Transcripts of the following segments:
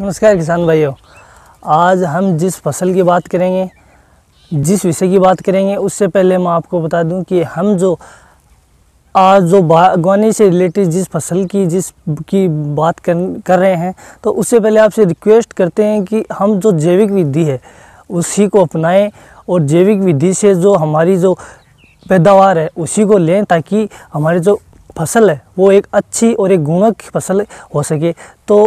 नमस्कार किसान भाइयों आज हम जिस फसल की बात करेंगे जिस विषय की बात करेंगे उससे पहले मैं आपको बता दूं कि हम जो आज जो बागवानी से रिलेटेड जिस फसल की जिस की बात कर कर रहे हैं तो उससे पहले आपसे रिक्वेस्ट करते हैं कि हम जो जैविक विधि है उसी को अपनाएं और जैविक विधि से जो हमारी जो पैदावार है उसी को लें ताकि हमारे जो फसल है वो एक अच्छी और एक गुणक फसल हो सके तो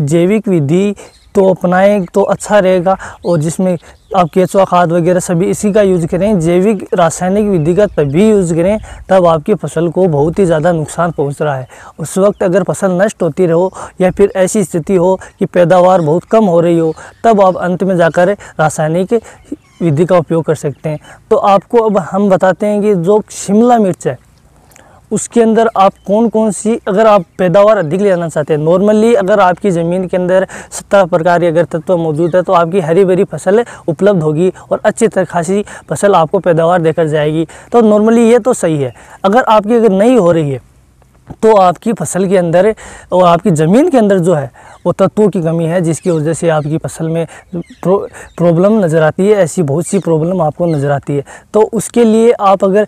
जैविक विधि तो अपनाएं तो अच्छा रहेगा और जिसमें आप केचुआ खाद वगैरह सभी इसी का यूज़ करें जैविक रासायनिक विधि का तभी यूज़ करें तब आपकी फसल को बहुत ही ज़्यादा नुकसान पहुंच रहा है उस वक्त अगर फसल नष्ट होती रहो या फिर ऐसी स्थिति हो कि पैदावार बहुत कम हो रही हो तब आप अंत में जाकर रासायनिक विधि का उपयोग कर सकते हैं तो आपको अब हम बताते हैं कि जो शिमला मिर्च है उसके अंदर आप कौन कौन सी अगर आप पैदावार अधिक ले जाना चाहते हैं नॉर्मली अगर आपकी ज़मीन के अंदर सत्रह प्रकार के अगर तत्व मौजूद है तो आपकी हरी भरी फसल उपलब्ध होगी और अच्छी तरह खासी फसल आपको पैदावार देकर जाएगी तो नॉर्मली ये तो सही है अगर आपकी अगर नहीं हो रही है तो आपकी फसल के अंदर और आपकी ज़मीन के अंदर जो है वो तत्वों की कमी है जिसकी वजह से आपकी फसल में प्रो, प्रॉब्लम नज़र आती है ऐसी बहुत सी प्रॉब्लम आपको नज़र आती है तो उसके लिए आप अगर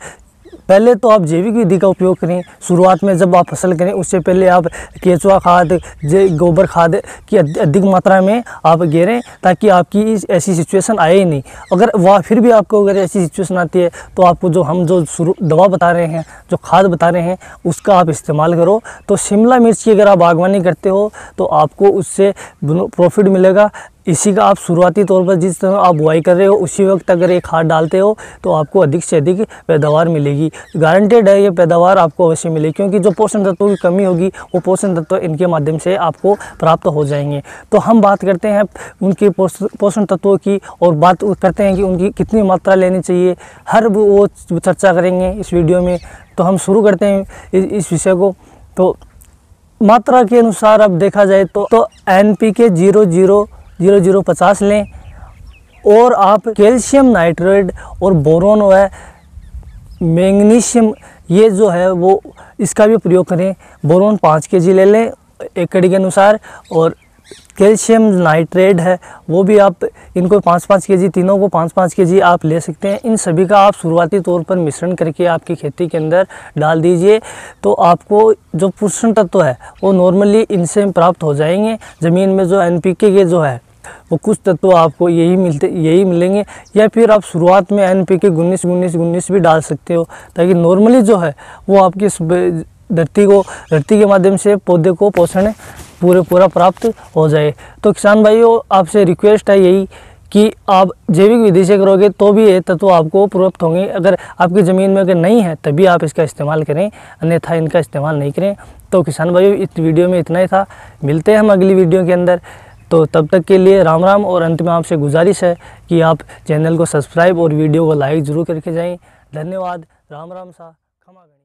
पहले तो आप जैविक विधि का उपयोग करें शुरुआत में जब आप फसल करें उससे पहले आप केचुआ खाद गोबर खाद की अधिक मात्रा में आप घेरें ताकि आपकी ऐसी सिचुएशन आए ही नहीं अगर वह फिर भी आपको अगर ऐसी सिचुएशन आती है तो आपको जो हम जो दवा बता रहे हैं जो खाद बता रहे हैं उसका आप इस्तेमाल करो तो शिमला मिर्च की अगर आप बागवानी करते हो तो आपको उससे प्रॉफिट मिलेगा इसी का आप शुरुआती तौर पर जिस तरह आप बुआई कर रहे हो उसी वक्त अगर एक खाद डालते हो तो आपको अधिक से अधिक पैदावार मिलेगी गारंटेड है ये पैदावार आपको अवश्य मिलेगी क्योंकि जो पोषण तत्वों की कमी होगी वो पोषण तत्व इनके माध्यम से आपको प्राप्त हो जाएंगे तो हम बात करते हैं उनके पोषण तत्वों की और बात करते हैं कि उनकी कितनी मात्रा लेनी चाहिए हर वो चर्चा करेंगे इस वीडियो में तो हम शुरू करते हैं इस विषय को तो मात्रा के अनुसार अब देखा जाए तो N P K zero zero zero zero पचास लें और आप कैल्शियम नाइट्रेट और बोरोन व मैग्नीशियम ये जो है वो इसका भी प्रयोग करें बोरोन पाँच के जी ले लें कड़ी के अनुसार और कैल्शियम नाइट्रेट है वो भी आप इनको पाँच पाँच के जी तीनों को पाँच पाँच के जी आप ले सकते हैं इन सभी का आप शुरुआती तौर पर मिश्रण करके आपकी खेती के अंदर डाल दीजिए तो आपको जो पोषण तत्व है वो नॉर्मली इनसे प्राप्त हो जाएंगे ज़मीन में जो एन के जो है वो कुछ तत्व आपको यही मिलते यही मिलेंगे या फिर आप शुरुआत में एन पी के उन्नीस उन्नीस उन्नीस भी डाल सकते हो ताकि नॉर्मली जो है वो आपकी धरती को धरती के माध्यम से पौधे को पोषण पूरे पूरा प्राप्त हो जाए तो किसान भाइयों आपसे रिक्वेस्ट है यही कि आप जैविक विधि से करोगे तो भी ये तत्व आपको प्राप्त होंगे अगर आपकी ज़मीन में अगर नहीं है तभी आप इसका इस्तेमाल करें अन्यथा इनका इस्तेमाल नहीं करें तो किसान भाइयों इस वीडियो में इतना ही था मिलते हैं हम अगली वीडियो के अंदर तो तब तक के लिए राम राम और अंत में आपसे गुजारिश है कि आप चैनल को सब्सक्राइब और वीडियो को लाइक ज़रूर करके जाएँ धन्यवाद राम राम सा खमा